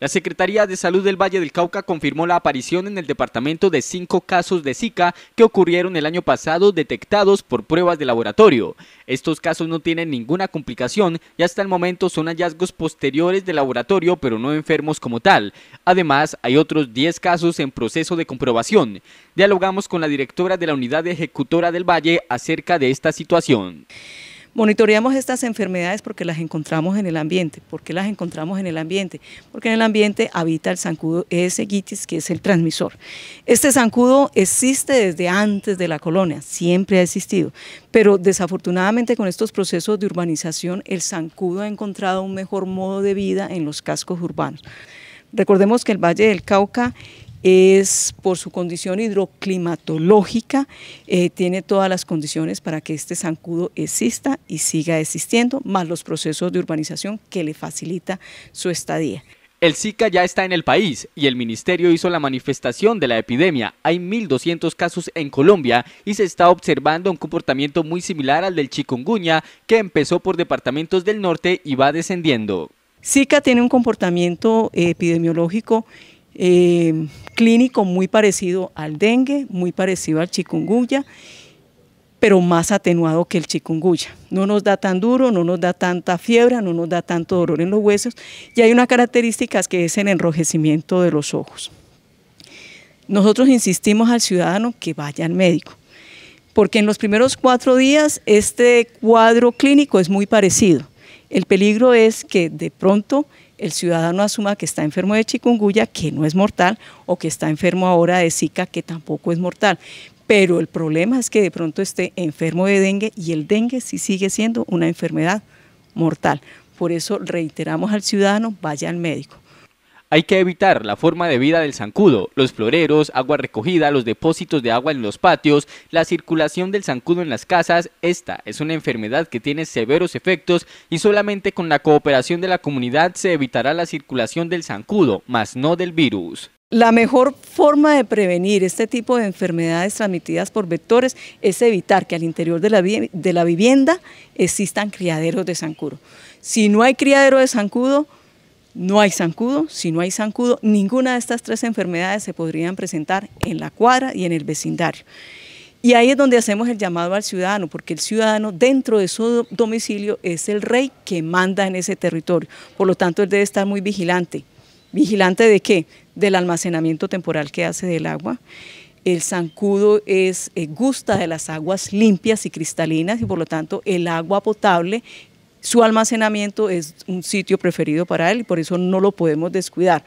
La Secretaría de Salud del Valle del Cauca confirmó la aparición en el departamento de cinco casos de Zika que ocurrieron el año pasado detectados por pruebas de laboratorio. Estos casos no tienen ninguna complicación y hasta el momento son hallazgos posteriores de laboratorio pero no enfermos como tal. Además, hay otros 10 casos en proceso de comprobación. Dialogamos con la directora de la Unidad Ejecutora del Valle acerca de esta situación. Monitoreamos estas enfermedades porque las encontramos en el ambiente. ¿Por qué las encontramos en el ambiente? Porque en el ambiente habita el zancudo E.S. que es el transmisor. Este zancudo existe desde antes de la colonia, siempre ha existido, pero desafortunadamente con estos procesos de urbanización, el zancudo ha encontrado un mejor modo de vida en los cascos urbanos. Recordemos que el Valle del Cauca es por su condición hidroclimatológica, eh, tiene todas las condiciones para que este zancudo exista y siga existiendo, más los procesos de urbanización que le facilita su estadía. El Zika ya está en el país y el ministerio hizo la manifestación de la epidemia. Hay 1.200 casos en Colombia y se está observando un comportamiento muy similar al del chikungunya que empezó por departamentos del norte y va descendiendo. Zika tiene un comportamiento epidemiológico eh, clínico muy parecido al dengue, muy parecido al chikungunya, pero más atenuado que el chikungunya. No nos da tan duro, no nos da tanta fiebre, no nos da tanto dolor en los huesos y hay una característica que es el enrojecimiento de los ojos. Nosotros insistimos al ciudadano que vaya al médico, porque en los primeros cuatro días este cuadro clínico es muy parecido. El peligro es que de pronto el ciudadano asuma que está enfermo de chikungunya, que no es mortal, o que está enfermo ahora de Zika, que tampoco es mortal. Pero el problema es que de pronto esté enfermo de dengue y el dengue sí sigue siendo una enfermedad mortal. Por eso reiteramos al ciudadano, vaya al médico. Hay que evitar la forma de vida del zancudo, los floreros, agua recogida, los depósitos de agua en los patios, la circulación del zancudo en las casas. Esta es una enfermedad que tiene severos efectos y solamente con la cooperación de la comunidad se evitará la circulación del zancudo, más no del virus. La mejor forma de prevenir este tipo de enfermedades transmitidas por vectores es evitar que al interior de la vivienda existan criaderos de zancudo. Si no hay criadero de zancudo, no hay zancudo, si no hay zancudo, ninguna de estas tres enfermedades se podrían presentar en la cuadra y en el vecindario. Y ahí es donde hacemos el llamado al ciudadano, porque el ciudadano dentro de su domicilio es el rey que manda en ese territorio. Por lo tanto, él debe estar muy vigilante. ¿Vigilante de qué? Del almacenamiento temporal que hace del agua. El zancudo es, eh, gusta de las aguas limpias y cristalinas y por lo tanto el agua potable su almacenamiento es un sitio preferido para él y por eso no lo podemos descuidar.